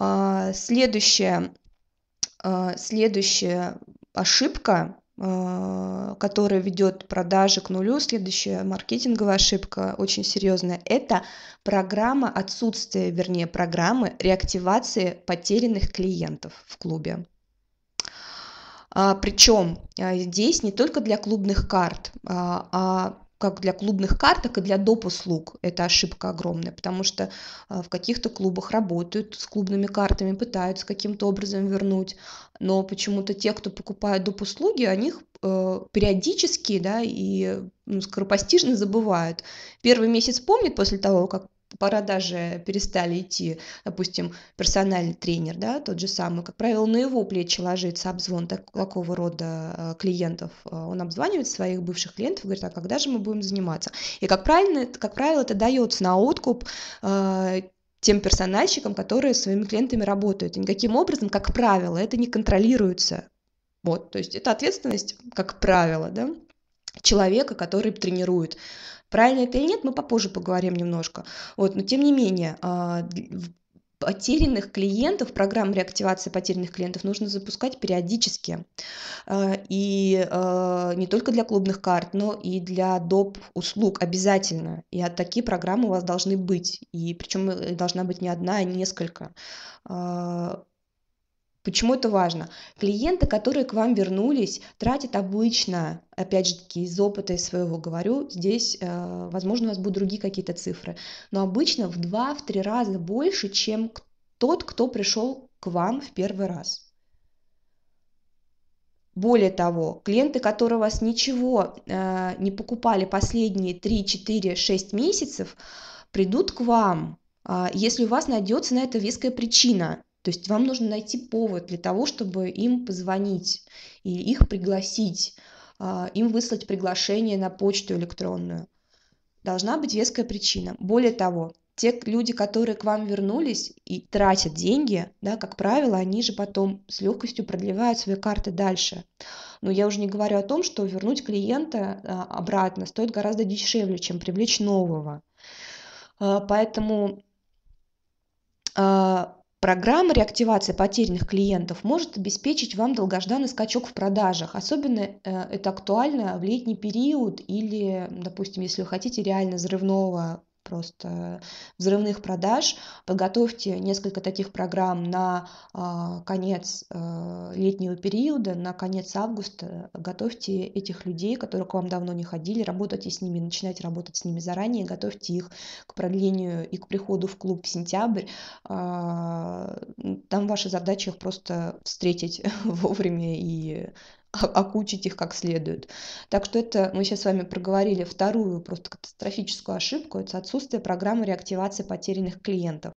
А, следующая а, следующая ошибка, а, которая ведет продажи к нулю, следующая маркетинговая ошибка очень серьезная, это программа отсутствия, вернее, программы реактивации потерянных клиентов в клубе. Причем здесь не только для клубных карт, а как для клубных карт, так и для доп. услуг это ошибка огромная, потому что а, в каких-то клубах работают с клубными картами, пытаются каким-то образом вернуть, но почему-то те, кто покупает доп. услуги, о них э, периодически да, и скоропостижно забывают. Первый месяц помнят после того, как пора даже перестали идти, допустим, персональный тренер, да, тот же самый, как правило, на его плечи ложится обзвон такого рода э, клиентов. Э, он обзванивает своих бывших клиентов и говорит, а когда же мы будем заниматься? И, как, правильно, как правило, это дается на откуп э, тем персональщикам, которые своими клиентами работают. И никаким образом, как правило, это не контролируется. Вот, то есть это ответственность, как правило, да, человека, который тренирует. Правильно это или нет, мы попозже поговорим немножко. Вот, но тем не менее, а, потерянных клиентов, программ реактивации потерянных клиентов нужно запускать периодически. А, и а, не только для клубных карт, но и для доп. услуг обязательно. И от такие программы у вас должны быть. И причем э, должна быть не одна, а несколько. Почему это важно? Клиенты, которые к вам вернулись, тратят обычно, опять же таки, из опыта своего говорю, здесь, э, возможно, у вас будут другие какие-то цифры, но обычно в 2-3 раза больше, чем тот, кто пришел к вам в первый раз. Более того, клиенты, которые у вас ничего э, не покупали последние 3, 4, 6 месяцев, придут к вам, э, если у вас найдется на это веская причина. То есть вам нужно найти повод для того, чтобы им позвонить и их пригласить, а, им выслать приглашение на почту электронную. Должна быть веская причина. Более того, те люди, которые к вам вернулись и тратят деньги, да, как правило, они же потом с легкостью продлевают свои карты дальше. Но я уже не говорю о том, что вернуть клиента а, обратно стоит гораздо дешевле, чем привлечь нового. А, поэтому Программа реактивации потерянных клиентов может обеспечить вам долгожданный скачок в продажах. Особенно э, это актуально в летний период или, допустим, если вы хотите реально взрывного просто взрывных продаж. Подготовьте несколько таких программ на а, конец э, летнего периода, на конец августа. Готовьте этих людей, которые к вам давно не ходили, работайте с ними, начинайте работать с ними заранее, готовьте их к продлению и к приходу в клуб в сентябрь. А, там ваша задача их просто встретить вовремя и окучить их как следует. Так что это мы сейчас с вами проговорили вторую просто катастрофическую ошибку, это отсутствие программы реактивации потерянных клиентов.